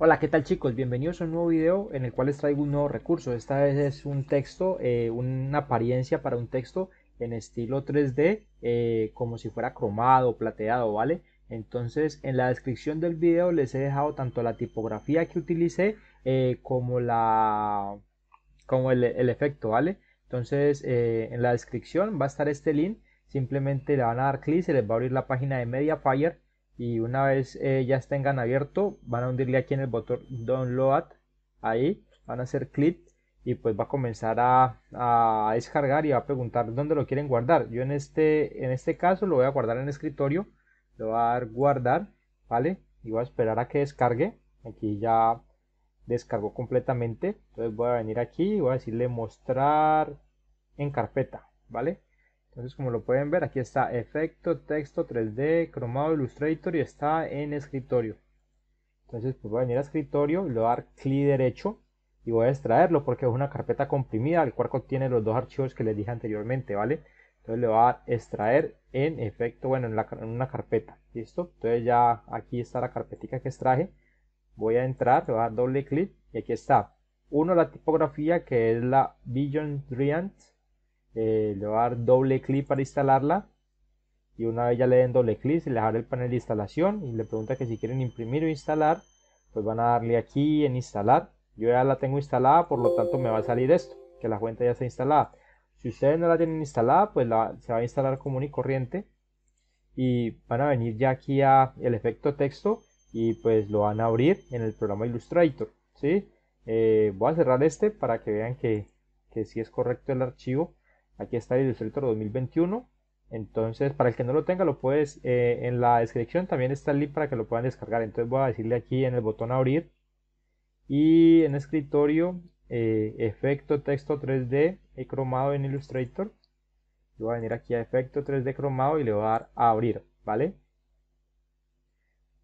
Hola, ¿qué tal chicos? Bienvenidos a un nuevo video en el cual les traigo un nuevo recurso. Esta vez es un texto, eh, una apariencia para un texto en estilo 3D, eh, como si fuera cromado, plateado, ¿vale? Entonces, en la descripción del video les he dejado tanto la tipografía que utilicé eh, como, la, como el, el efecto, ¿vale? Entonces, en la descripción va a estar este link. Simplemente le van a dar clic, se les va a abrir la página de Mediafire y una vez eh, ya tengan abierto van a hundirle aquí en el botón download ahí van a hacer clic y pues va a comenzar a, a, descargar y va a preguntar dónde lo quieren guardar yo en este en este caso lo voy a guardar en escritorio lo voy a dar guardar vale y voy a esperar a que descargue aquí ya descargó completamente entonces voy a venir aquí y voy a decirle mostrar en carpeta vale entonces, como lo pueden ver, aquí está efecto, texto 3D, cromado Illustrator y está en escritorio. Entonces, pues voy a venir a escritorio, le voy a dar clic derecho y voy a extraerlo porque es una carpeta comprimida, el cual contiene los dos archivos que les dije anteriormente, ¿vale? Entonces le voy a extraer en efecto, bueno, en, una carpeta, ¿listo? Entonces ya aquí está la carpetica que extraje. Voy a entrar, le voy a dar doble clic y aquí está. Uno, la tipografía que es la Vision Driant eh, le a dar doble clic para instalarla y una vez ya le den doble clic se le abre el panel de instalación y le pregunta que si quieren imprimir o instalar pues van a darle aquí en instalar yo ya la tengo instalada por lo tanto me va a salir esto que la cuenta ya está instalada si ustedes no la tienen instalada pues la, se va a instalar común y corriente y van a venir ya aquí a el efecto texto y pues lo van a abrir en el programa Illustrator ¿sí? Eh, voy a cerrar este para que vean que, si es correcto el archivo Aquí está el Illustrator 2021. Entonces, para el que no lo tenga, lo puedes eh, en la descripción también está el link para que lo puedan descargar. Entonces, voy a decirle aquí en el botón abrir y en escritorio, eh, efecto texto 3D he cromado en Illustrator. Yo voy a venir aquí a efecto 3D cromado y le voy a dar a abrir, ¿vale?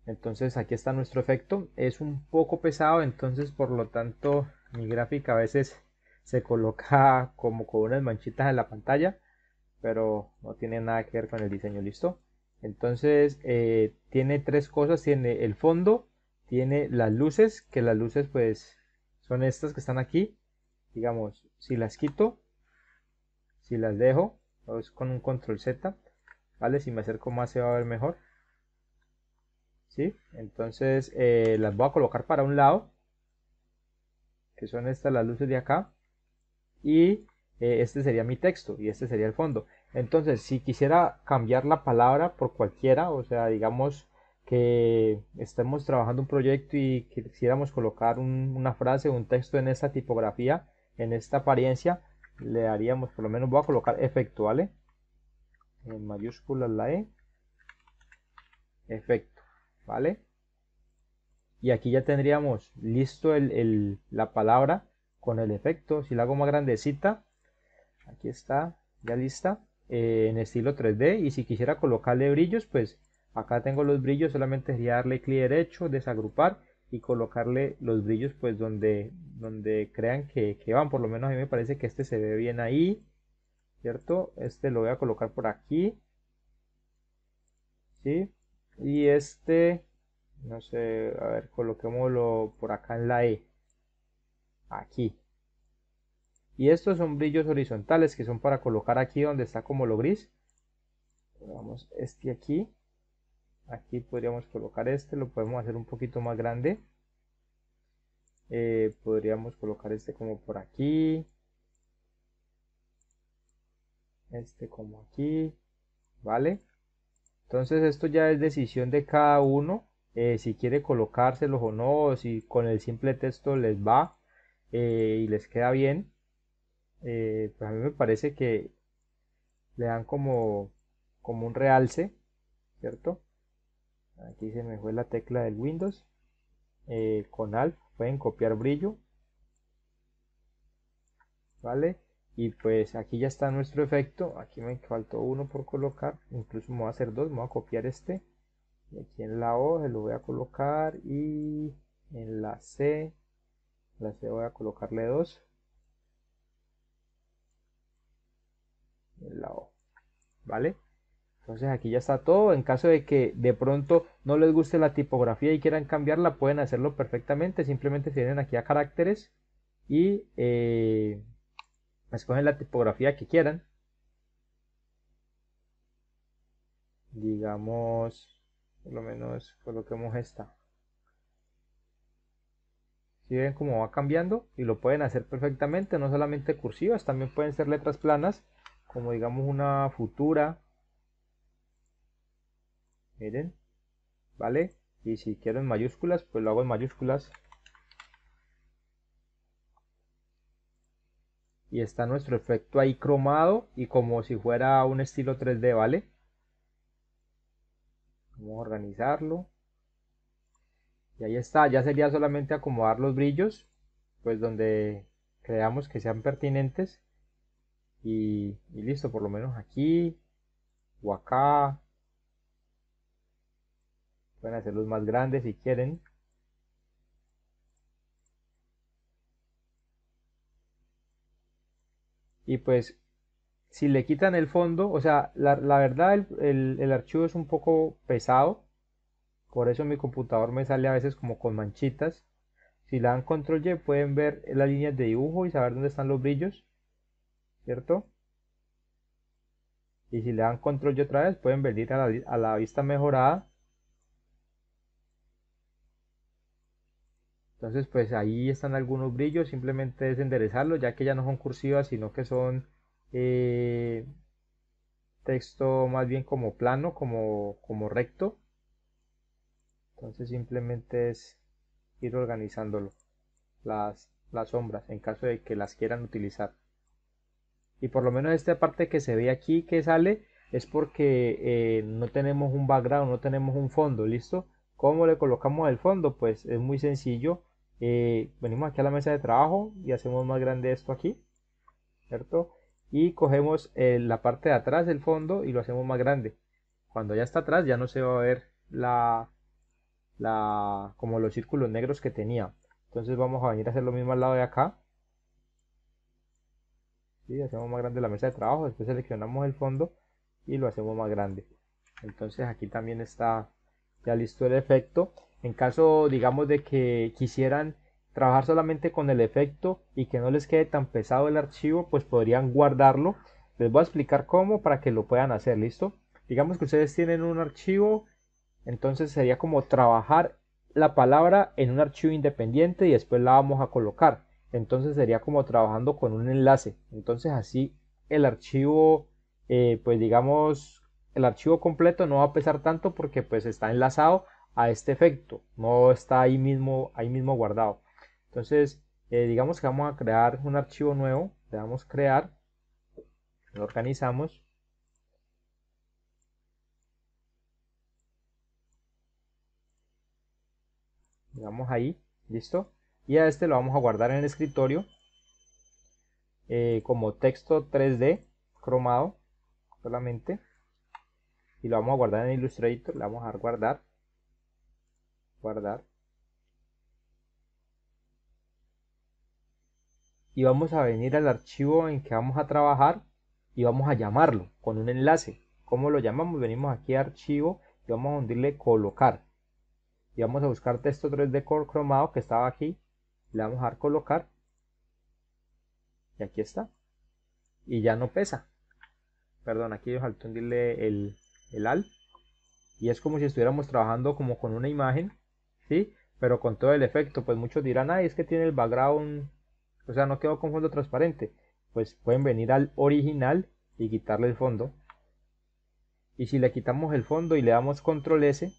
Entonces, aquí está nuestro efecto. Es un poco pesado, entonces, por lo tanto, mi gráfica a veces se coloca como con unas manchitas en la pantalla, pero no tiene nada que ver con el diseño, ¿listo? Entonces eh, tiene tres cosas, tiene el fondo, tiene las luces, que las luces pues son estas que están aquí, digamos, si las quito, si las dejo, es con un control Z, ¿vale? Si me acerco más se va a ver mejor. ¿Sí? Entonces eh, las voy a colocar para un lado, que son estas las luces de acá y eh, este sería mi texto y este sería el fondo. Entonces, si quisiera cambiar la palabra por cualquiera, o sea, digamos que estemos trabajando un proyecto y quisiéramos colocar una frase o un texto en esta tipografía, en esta apariencia, le haríamos, por lo menos voy a colocar efecto, vale en mayúsculas la E, efecto, ¿vale? Y aquí ya tendríamos listo el, la palabra con el efecto. Si la hago más grandecita, aquí está, ya lista, eh, en estilo 3D. Y si quisiera colocarle brillos, pues acá tengo los brillos, solamente sería darle clic derecho, desagrupar y colocarle los brillos pues donde, donde crean que, que van. Por lo menos a mí me parece que este se ve bien ahí, ¿cierto? Este lo voy a colocar por aquí. ¿Sí? Y este, no sé, a ver, coloquémoslo por acá en la E aquí. Y estos son brillos horizontales que son para colocar aquí donde está como lo gris. Vamos este aquí. Aquí podríamos colocar este, lo podemos hacer un poquito más grande. Eh, podríamos colocar este como por aquí. Este como aquí. ¿Vale? Entonces esto ya es decisión de cada uno. Eh, si quiere colocárselos o no, si con el simple texto les va. Eh, y les queda bien, eh, pues a mí me parece que le dan como, como un realce, ¿cierto? Aquí se me fue la tecla del Windows. Eh, con Alt pueden copiar brillo. ¿Vale? Y pues aquí ya está nuestro efecto. Aquí me faltó uno por colocar. Incluso me voy a hacer dos. Me voy a copiar este. Y aquí en la O lo voy a colocar. Y en la C voy a colocarle 2 la O ¿vale? Entonces aquí ya está todo. En caso de que de pronto no les guste la tipografía y quieran cambiarla, pueden hacerlo perfectamente. Simplemente tienen aquí a caracteres y eh, escogen la tipografía que quieran. Digamos, por lo menos coloquemos esta. Si ven cómo va cambiando y lo pueden hacer perfectamente, no solamente cursivas, también pueden ser letras planas, como digamos una futura. Miren, ¿vale? Y si quiero en mayúsculas, pues lo hago en mayúsculas. y está nuestro efecto ahí cromado y como si fuera un estilo 3D, ¿vale? Vamos a organizarlo y ahí está, ya sería solamente acomodar los brillos pues donde creamos que sean pertinentes y, y listo, por lo menos aquí o acá pueden hacerlos más grandes si quieren y pues si le quitan el fondo, o sea, la, la verdad el, el, el, archivo es un poco pesado por eso mi computador me sale a veces como con manchitas. Si le dan control Y pueden ver las líneas de dibujo y saber dónde están los brillos. ¿Cierto? Y si le dan control Y otra vez pueden venir a la, vista mejorada. Entonces pues ahí están algunos brillos. Simplemente es enderezarlos ya que ya no son cursivas sino que son... Eh, texto más bien como plano, como, como recto. Entonces simplemente es ir organizándolo. Las, las sombras en caso de que las quieran utilizar. Y por lo menos esta parte que se ve aquí que sale es porque eh, no tenemos un background, no tenemos un fondo, ¿listo? ¿Cómo le colocamos el fondo? Pues es muy sencillo. Eh, venimos aquí a la mesa de trabajo y hacemos más grande esto aquí, ¿cierto? Y cogemos eh, la parte de atrás del fondo y lo hacemos más grande. Cuando ya está atrás ya no se va a ver la, la, como los círculos negros que tenía. Entonces vamos a venir a hacer lo mismo al lado de acá. y Hacemos más grande la mesa de trabajo, después seleccionamos el fondo y lo hacemos más grande. Entonces aquí también está ya listo el efecto. En caso, digamos, de que quisieran trabajar solamente con el efecto y que no les quede tan pesado el archivo, pues podrían guardarlo. Les voy a explicar cómo para que lo puedan hacer, ¿listo? Digamos que ustedes tienen un archivo entonces sería como trabajar la palabra en un archivo independiente y después la vamos a colocar. Entonces sería como trabajando con un enlace. Entonces así el archivo, eh, pues digamos, el archivo completo no va a pesar tanto porque pues está enlazado a este efecto. No está ahí mismo, ahí mismo guardado. Entonces eh, digamos que vamos a crear un archivo nuevo. Le damos crear. Lo organizamos. le ahí, listo, y a este lo vamos a guardar en el escritorio eh, como texto 3D cromado solamente y lo vamos a guardar en Illustrator, le vamos a dar guardar, guardar y vamos a venir al archivo en que vamos a trabajar y vamos a llamarlo con un enlace, ¿cómo lo llamamos? Venimos aquí a archivo y vamos a hundirle colocar y vamos a buscar texto 3D cromado que estaba aquí le vamos a dar colocar y aquí está y ya no pesa perdón aquí yo faltó hundirle el, el al y es como si estuviéramos trabajando como con una imagen sí pero con todo el efecto pues muchos dirán ay es que tiene el background o sea no quedó con fondo transparente pues pueden venir al original y quitarle el fondo y si le quitamos el fondo y le damos control S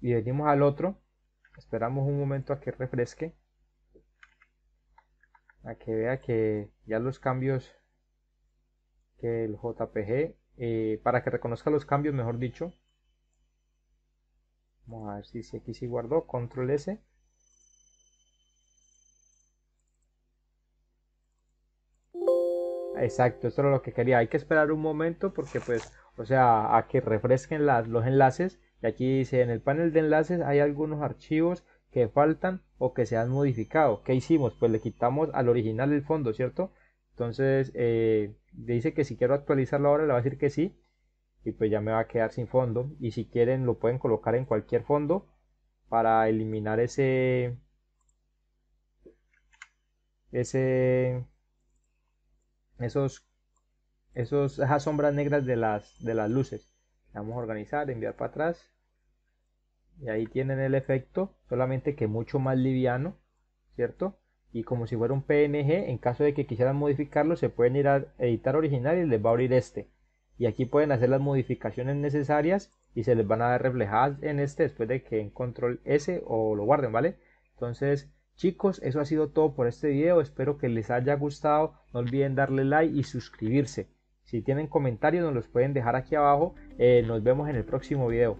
y venimos al otro esperamos un momento a que refresque a que vea que ya los cambios que el jpg eh, para que reconozca los cambios mejor dicho vamos a ver si, aquí sí guardó control s exacto esto era lo que quería hay que esperar un momento porque pues o sea a que refresquen los enlaces y aquí dice, en el panel de enlaces hay algunos archivos que faltan o que se han modificado. ¿Qué hicimos? Pues le quitamos al original el fondo, ¿cierto? Entonces, eh, dice que si quiero actualizarlo ahora, le va a decir que sí. Y pues ya me va a quedar sin fondo. Y si quieren, lo pueden colocar en cualquier fondo para eliminar ese... Ese... Esos... Esos, esas sombras negras de las, de las luces vamos a organizar, enviar para atrás y ahí tienen el efecto, solamente que mucho más liviano, ¿cierto? Y como si fuera un PNG, en caso de que quisieran modificarlo, se pueden ir a editar original y les va a abrir este. Y aquí pueden hacer las modificaciones necesarias y se les van a dar reflejadas en este después de que en control S o lo guarden, ¿vale? Entonces, chicos, eso ha sido todo por este video. Espero que les haya gustado. No olviden darle like y suscribirse. Si tienen comentarios nos los pueden dejar aquí abajo. Eh, nos vemos en el próximo video.